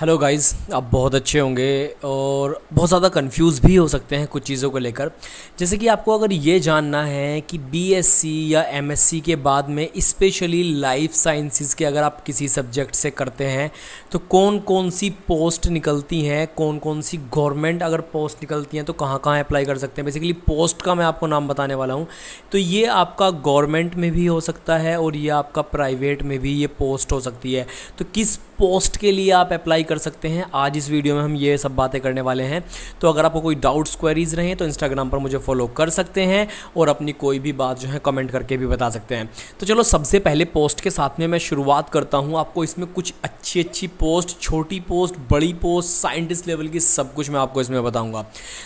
hello guys आप बहुत अच्छे होंगे और बहुत ज़्यादा कंफ्यूज भी हो सकते हैं कुछ चीज़ों को लेकर जैसे कि आपको अगर ये जानना है कि बीएससी या एमएससी के बाद में स्पेशली लाइफ साइंसिस के अगर आप किसी सब्जेक्ट से करते हैं तो कौन कौन सी पोस्ट निकलती हैं कौन कौन सी गवर्नमेंट अगर पोस्ट निकलती हैं तो कहाँ कहाँ अप्लाई कर सकते हैं बेसिकली पोस्ट का मैं आपको नाम बताने वाला हूँ तो ये आपका गवर्नमेंट में भी हो सकता है और ये आपका प्राइवेट में भी ये पोस्ट हो सकती है तो किस पोस्ट के लिए आप अप्लाई कर सकते हैं आज इस वीडियो में हम ये सब बातें करने वाले हैं तो अगर आपको कोई डाउट्स क्वेरीज रहें तो इंस्टाग्राम पर मुझे फॉलो कर सकते हैं और अपनी कोई भी बात जो है कमेंट करके भी बता सकते हैं तो चलो सबसे पहले पोस्ट के साथ में मैं शुरुआत करता हूँ आपको इसमें कुछ अच्छी अच्छी पोस्ट छोटी पोस्ट बड़ी पोस्ट साइंटिस्ट लेवल की सब कुछ मैं आपको इसमें बताऊँगा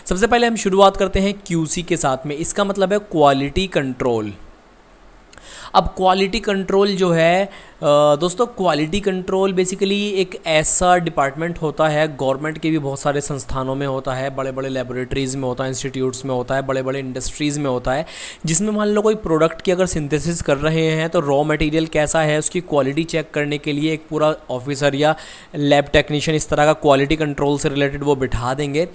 सबसे पहले हम शुरुआत करते हैं क्यू के साथ में इसका मतलब है क्वालिटी कंट्रोल अब क्वालिटी कंट्रोल जो है दोस्तों क्वालिटी कंट्रोल बेसिकली एक ऐसा डिपार्टमेंट होता है गवर्नमेंट के भी बहुत सारे संस्थानों में होता है बड़े बड़े लेबोरेटरीज़ में होता है इंस्टीट्यूट्स में होता है बड़े बड़े इंडस्ट्रीज़ में होता है जिसमें मान लो कोई प्रोडक्ट की अगर सिंथेसिस कर रहे हैं तो रॉ मटेरियल कैसा है उसकी क्वालिटी चेक करने के लिए एक पूरा ऑफिसर या लैब टेक्नीशियन इस तरह का क्वालिटी कंट्रोल से रिलेटेड वो बिठा देंगे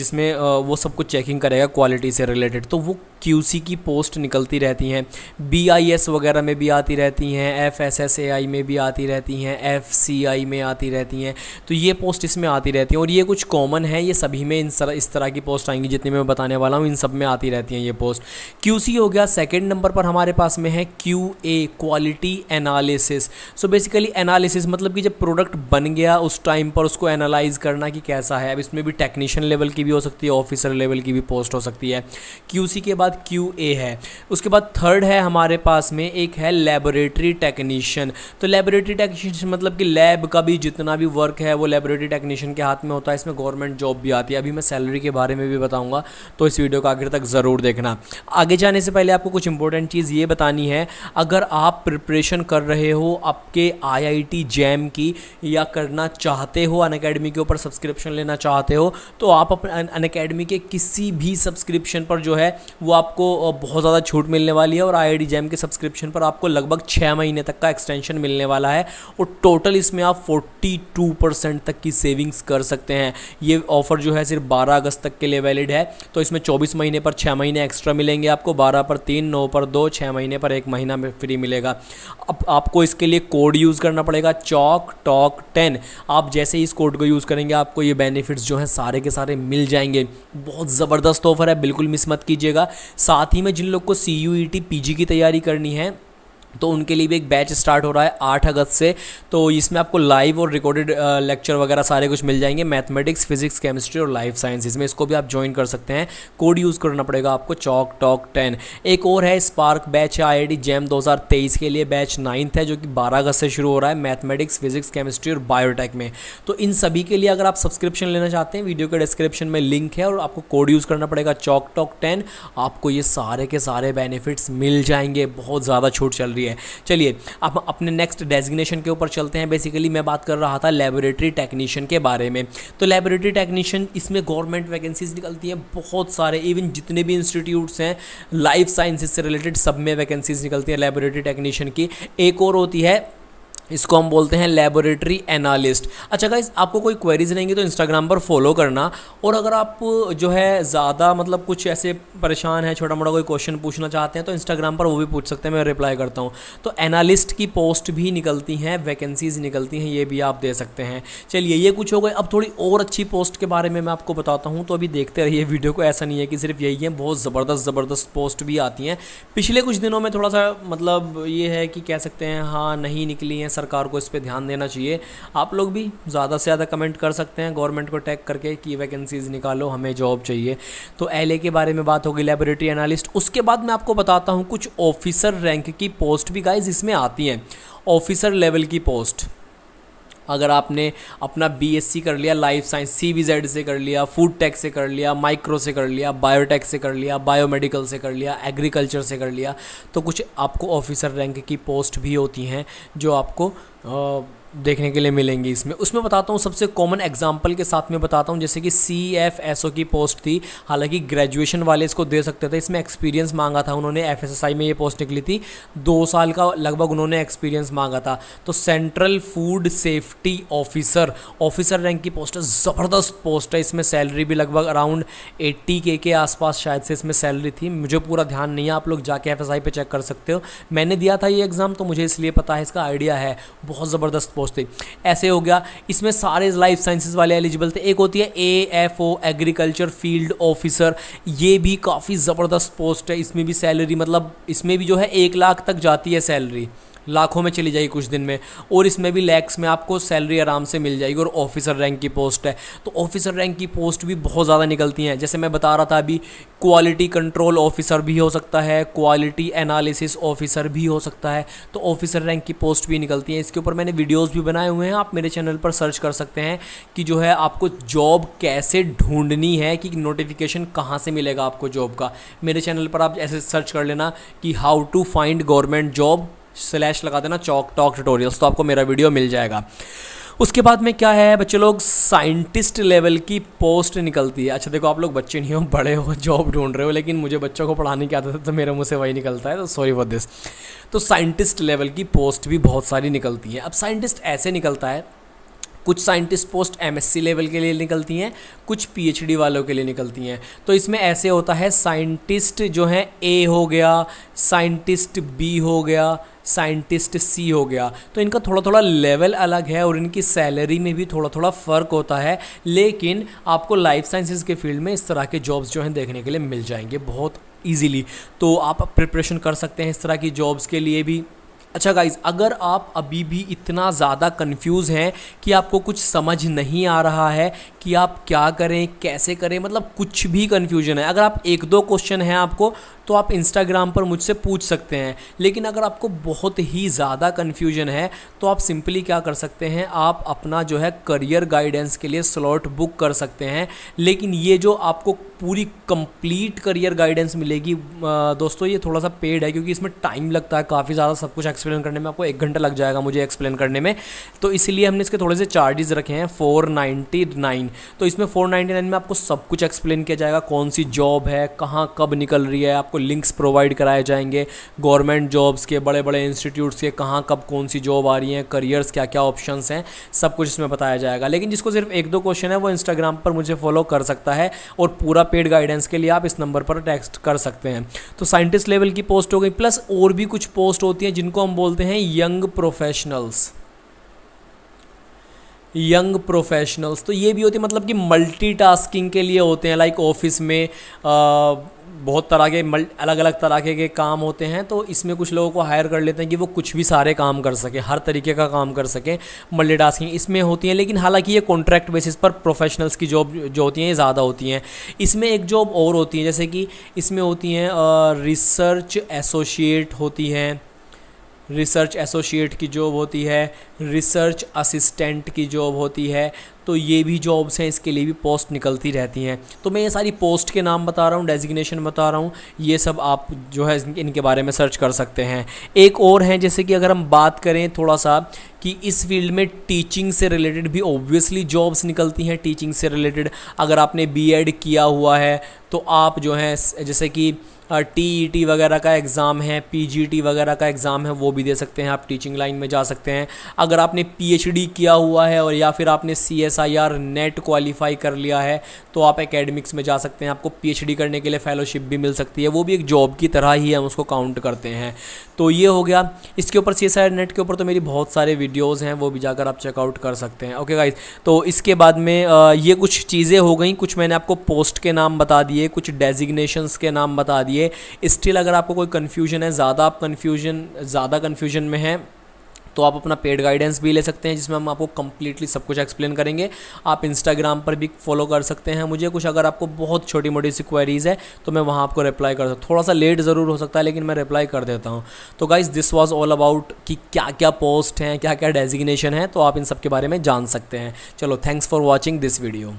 जिसमें वो सब कुछ चेकिंग करेगा क्वालिटी से रिलेटेड तो वो क्यू की पोस्ट निकलती रहती हैं बी वगैरह वगैरह में भी आती रहती हैं F S S A I में भी आती रहती हैं एफ सी आई में आती रहती हैं तो ये पोस्ट इसमें आती रहती हैं और ये कुछ कॉमन है ये सभी में इन सर, इस तरह की पोस्ट आएंगी जितनी मैं बताने वाला हूँ इन सब में आती रहती हैं ये पोस्ट क्यू सी हो गया सेकेंड नंबर पर हमारे पास में है Q A quality analysis so basically analysis मतलब कि जब प्रोडक्ट बन गया उस टाइम पर उसको एनालाइज करना कि कैसा है अब इसमें भी टेक्नीशियन लेवल की भी हो सकती है ऑफिसर लेवल की भी पोस्ट हो सकती है क्यू के बाद क्यू है उसके बाद थर्ड है हमारे पास में एक है लेबोरेटरी टेक्नीशियन तो लेबोरेटरी टेक्नीशियन मतलब कि लैब का भी जितना भी वर्क है वो लेबोरेटरी टेक्नीशियन के हाथ में होता है इसमें गवर्नमेंट जॉब भी आती है अभी मैं सैलरी के बारे में भी बताऊंगा तो इस वीडियो को आखिर तक ज़रूर देखना आगे जाने से पहले आपको कुछ इंपॉर्टेंट चीज़ ये बतानी है अगर आप प्रिपरेशन कर रहे हो आपके आई जैम की या करना चाहते हो अन के ऊपर सब्सक्रिप्शन लेना चाहते हो तो आप अपने अन के किसी भी सब्सक्रिप्शन पर जो है वो आपको बहुत ज़्यादा छूट मिलने वाली है और आई जैम के सब्सक्रिप्शन एक्सटेंशन पर आपको लगभग छः महीने तक का एक्सटेंशन मिलने वाला है और टोटल इसमें आप 42 परसेंट तक की सेविंग्स कर सकते हैं ये ऑफ़र जो है सिर्फ 12 अगस्त तक के लिए वैलिड है तो इसमें 24 महीने पर छः महीने एक्स्ट्रा मिलेंगे आपको 12 पर तीन नौ पर दो छः महीने पर एक महीना में फ्री मिलेगा अब आपको इसके लिए कोड यूज़ करना पड़ेगा चौक टॉक टेन आप जैसे ही इस कोड को यूज़ करेंगे आपको ये बेनिफिट्स जो हैं सारे के सारे मिल जाएंगे बहुत ज़बरदस्त ऑफर है बिल्कुल मिस मत कीजिएगा साथ ही में जिन लोग को C U E T P G की तैयारी करनी है तो उनके लिए भी एक बैच स्टार्ट हो रहा है आठ अगस्त से तो इसमें आपको लाइव और रिकॉर्डेड लेक्चर वगैरह सारे कुछ मिल जाएंगे मैथमेटिक्स फिजिक्स केमिस्ट्री और लाइफ साइंस इसमें इसको भी आप ज्वाइन कर सकते हैं कोड यूज़ करना पड़ेगा आपको चौक टॉक टेन एक और है स्पार्क बैच है आई जैम 2023 के लिए बैच नाइन्थ है जो कि बारह अगस्त से शुरू हो रहा है मैथमेटिक्स फिजिक्स केमिस्ट्री और बायोटेक में तो इन सभी के लिए अगर आप सब्सक्रिप्शन लेना चाहते हैं वीडियो के डिस्क्रिप्शन में लिंक है और आपको कोड यूज़ करना पड़ेगा चौक टॉक टेन आपको ये सारे के सारे बेनिफिट्स मिल जाएंगे बहुत ज़्यादा छूट चल रही है ज़रूरी है चलिए अब अपने नेक्स्ट डेजिग्नेशन के ऊपर चलते हैं बेसिकली मैं बात कर रहा था लेबोरेटरी टेक्नीशियन के बारे में तो लेबोरेटरी टेक्नीशियन इसमें गवर्नमेंट वैकेंसीज निकलती हैं बहुत सारे इवन जितने भी इंस्टीट्यूट्स हैं लाइफ साइंसिस से रिलेटेड सब में वैकेंसीज निकलती हैं लेबोरेटरी टेक्नीशियन की एक और होती है इसको हम बोलते हैं लेबोरेटरी एनालिस्ट अच्छा गाइज आपको कोई क्वेरीज रहेंगी तो इंस्टाग्राम पर फॉलो करना और अगर आप जो है ज़्यादा मतलब कुछ ऐसे परेशान है छोटा मोटा कोई क्वेश्चन पूछना चाहते हैं तो इंस्टाग्राम पर वो भी पूछ सकते हैं मैं रिप्लाई करता हूँ तो एनालिस्ट की पोस्ट भी निकलती हैं वैकेंसीज निकलती हैं ये भी आप दे सकते हैं चलिए ये कुछ हो गए अब थोड़ी और अच्छी पोस्ट के बारे में मैं आपको बताता हूँ तो अभी देखते रहिए वीडियो को ऐसा नहीं है कि सिर्फ यही है बहुत ज़बरदस्त ज़बरदस्त पोस्ट भी आती हैं पिछले कुछ दिनों में थोड़ा सा मतलब ये है कि कह सकते हैं हाँ नहीं निकली हैं सरकार को इस पर ध्यान देना चाहिए आप लोग भी ज़्यादा से ज़्यादा कमेंट कर सकते हैं गवर्नमेंट को टैग करके कि वैकेंसीज़ निकालो हमें जॉब चाहिए तो एल के बारे में बात होगी लेबोरेटरी एनालिस्ट उसके बाद मैं आपको बताता हूँ कुछ ऑफिसर रैंक की पोस्ट भी गाइज इसमें आती हैं ऑफिसर लेवल की पोस्ट अगर आपने अपना बीएससी कर लिया लाइफ साइंस सीबीजेड से कर लिया फूड टेक से कर लिया माइक्रो से कर लिया बायोटेक से कर लिया बायोमेडिकल से कर लिया एग्रीकल्चर से कर लिया तो कुछ आपको ऑफिसर रैंक की पोस्ट भी होती हैं जो आपको आ, देखने के लिए मिलेंगी इसमें उसमें बताता हूँ सबसे कॉमन एग्जाम्पल के साथ में बताता हूँ जैसे कि सी एफ एस ओ की पोस्ट थी हालांकि ग्रेजुएशन वाले इसको दे सकते थे इसमें एक्सपीरियंस मांगा था उन्होंने एफ एस एस आई में ये पोस्ट निकली थी दो साल का लगभग उन्होंने एक्सपीरियंस मांगा था तो central food safety officer officer rank की पोस्ट है ज़बरदस्त पोस्ट है इसमें सैलरी भी लगभग अराउंड एट्टी के के आसपास शायद से इसमें सैलरी थी मुझे पूरा ध्यान नहीं है आप लोग जाके एफ एस आई पर चेक कर सकते हो मैंने दिया था ये एग्ज़ाम तो मुझे इसलिए पता है इसका आइडिया है बहुत ज़बरदस्त पोस्ट ऐसे हो गया इसमें सारे लाइफ साइंसेज वाले एलिजिबल थे एक होती है A F O agriculture field officer ये भी काफ़ी ज़बरदस्त पोस्ट है इसमें भी सैलरी मतलब इसमें भी जो है एक लाख तक जाती है सैलरी लाखों में चली जाएगी कुछ दिन में और इसमें भी लैक्स में आपको सैलरी आराम से मिल जाएगी और ऑफिसर रैंक की पोस्ट है तो ऑफिसर रैंक की पोस्ट भी बहुत ज़्यादा निकलती हैं जैसे मैं बता रहा था अभी क्वालिटी कंट्रोल ऑफिसर भी हो सकता है क्वालिटी एनालिसिस ऑफिसर भी हो सकता है तो ऑफिसर रैंक की पोस्ट भी निकलती है इसके ऊपर मैंने वीडियोज़ भी बनाए हुए हैं आप मेरे चैनल पर सर्च कर सकते हैं कि जो है आपको जॉब कैसे ढूंढनी है कि नोटिफिकेशन कहाँ से मिलेगा आपको जॉब का मेरे चैनल पर आप ऐसे सर्च कर लेना कि how to find government job slash लगा देना चौक टॉक ट्यूटोरियल्स तो आपको मेरा वीडियो मिल जाएगा उसके बाद में क्या है बच्चे लोग साइंटिस्ट लेवल की पोस्ट निकलती है अच्छा देखो आप लोग बच्चे नहीं हो बड़े हो जॉब ढूंढ रहे हो लेकिन मुझे बच्चों को पढ़ाने की आदत है तो मेरे मुँह से वही निकलता है तो सॉरी फॉर दिस तो साइंटिस्ट लेवल की पोस्ट भी बहुत सारी निकलती है अब साइंटिस्ट ऐसे निकलता है कुछ साइंटिस्ट पोस्ट एमएससी लेवल के लिए निकलती हैं कुछ पीएचडी वालों के लिए निकलती हैं तो इसमें ऐसे होता है साइंटिस्ट जो हैं ए हो गया साइंटिस्ट बी हो गया साइंटिस्ट सी हो गया तो इनका थोड़ा थोड़ा लेवल अलग है और इनकी सैलरी में भी थोड़ा थोड़ा फ़र्क होता है लेकिन आपको लाइफ साइंसेज के फील्ड में इस तरह के जॉब्स जो हैं देखने के लिए मिल जाएंगे बहुत ईजीली तो आप प्रिपरेशन कर सकते हैं इस तरह की जॉब्स के लिए भी अच्छा गाइज अगर आप अभी भी इतना ज़्यादा कंफ्यूज हैं कि आपको कुछ समझ नहीं आ रहा है कि आप क्या करें कैसे करें मतलब कुछ भी कन्फ्यूजन है अगर आप एक दो क्वेश्चन हैं आपको तो आप इंस्टाग्राम पर मुझसे पूछ सकते हैं लेकिन अगर आपको बहुत ही ज़्यादा कन्फ्यूजन है तो आप सिंपली क्या कर सकते हैं आप अपना जो है करियर गाइडेंस के लिए स्लॉट बुक कर सकते हैं लेकिन ये जो आपको पूरी कंप्लीट करियर गाइडेंस मिलेगी दोस्तों ये थोड़ा सा पेड है क्योंकि इसमें टाइम लगता है काफ़ी ज़्यादा सब कुछ एक्सप्लेन करने में आपको एक घंटा लग जाएगा मुझे एक्सप्लेन करने में तो इसीलिए हमने इसके थोड़े से चार्जेस रखे हैं फोर नाइन्टी नाइन तो इसमें फोर नाइन्टी नाइन में आपको सब कुछ एक्सप्लेन किया जाएगा कौन सी जॉब है कहाँ कब निकल रही है आपको लिंक्स प्रोवाइड कराए जाएंगे गवर्नमेंट जॉब्स के बड़े बड़े इंस्टीट्यूट्स के कहाँ कब कौन सी जॉब आ रही है करियर्स क्या क्या ऑप्शन हैं सब कुछ इसमें बताया जाएगा लेकिन जिसको सिर्फ एक दो क्वेश्चन है वो इंस्टाग्राम पर मुझे फॉलो कर सकता है और पूरा पेड गाइडेंस के लिए आप इस नंबर पर टेक्स्ट कर सकते हैं तो साइंटिस्ट लेवल की पोस्ट हो गई प्लस और भी कुछ पोस्ट होती हैं जिनको हम हम बोलते हैं यंग प्रोफेशनल्स यंग प्रोफेशनल्स तो ये भी होते हैं मतलब कि मल्टीटास्किंग के लिए होते हैं लाइक ऑफिस में आ, बहुत तरह के अलग अलग तरह के, के काम होते हैं तो इसमें कुछ लोगों को हायर कर लेते हैं कि वो कुछ भी सारे काम कर सकें हर तरीके का काम कर सकें मल्टी इसमें होती है लेकिन हालांकि ये कॉन्ट्रैक्ट बेसिस पर प्रोफेशनल्स की जॉब जो होती हैं ये ज़्यादा होती हैं इसमें एक जॉब और होती है जैसे कि इसमें होती हैं रिसर्च एसोशिएट होती हैं रिसर्च एसोशिएट की जॉब होती है रिसर्च असिस्टेंट की जॉब होती है तो ये भी जॉब्स हैं इसके लिए भी पोस्ट निकलती रहती हैं तो मैं ये सारी पोस्ट के नाम बता रहा हूँ डेजिग्नेशन बता रहा हूँ ये सब आप जो है इनके बारे में सर्च कर सकते हैं एक और हैं जैसे कि अगर हम बात करें थोड़ा सा कि इस फील्ड में टीचिंग से रिलेटेड भी ऑब्वियसली जॉब्स निकलती हैं टीचिंग से रिलेटेड अगर आपने बी किया हुआ है तो आप जो हैं जैसे कि टी ई टी वगैरह का एग्ज़ाम है पी जी टी वगैरह का एग्ज़ाम है वो भी दे सकते हैं आप टीचिंग लाइन में जा सकते हैं अगर अगर आपने पीएचडी किया हुआ है और या फिर आपने C S I R NET qualify कर लिया है तो आप एकेडमिक्स में जा सकते हैं आपको पीएचडी करने के लिए फेलोशिप भी मिल सकती है वो भी एक जॉब की तरह ही हम उसको काउंट करते हैं तो ये हो गया इसके ऊपर C S I R NET के ऊपर तो मेरी बहुत सारे वीडियोज़ हैं वो भी जाकर आप चेकआउट कर सकते हैं ओके गाइज तो इसके बाद में ये कुछ चीज़ें हो गई कुछ मैंने आपको पोस्ट के नाम बता दिए कुछ डेजिग्नेशंस के नाम बता दिए स्टिल अगर आपको कोई कन्फ्यूजन है ज़्यादा आप कन्फ्यूजन ज़्यादा कन्फ्यूजन में हैं तो आप अपना पेड गाइडेंस भी ले सकते हैं जिसमें हम आपको कंप्लीटली सब कुछ एक्सप्लेन करेंगे आप इंस्टाग्राम पर भी फॉलो कर सकते हैं मुझे कुछ अगर आपको बहुत छोटी मोटी सी क्वेरीज़ है तो मैं वहाँ आपको रिप्लाई कर सकता थोड़ा सा लेट ज़रूर हो सकता है लेकिन मैं रिप्लाई कर देता हूँ तो guys this was all about कि क्या क्या पोस्ट हैं क्या क्या डेजिग्नेशन है तो आप इन सब के बारे में जान सकते हैं चलो thanks for watching this video